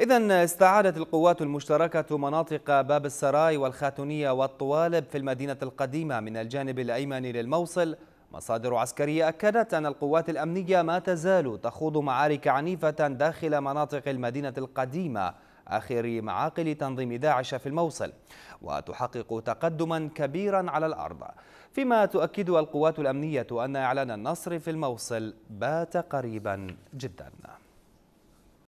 إذا استعادت القوات المشتركة مناطق باب السراي والخاتونية والطوالب في المدينة القديمة من الجانب الأيمن للموصل مصادر عسكرية أكدت أن القوات الأمنية ما تزال تخوض معارك عنيفة داخل مناطق المدينة القديمة آخر معاقل تنظيم داعش في الموصل وتحقق تقدما كبيرا على الأرض فيما تؤكد القوات الأمنية أن إعلان النصر في الموصل بات قريبا جداً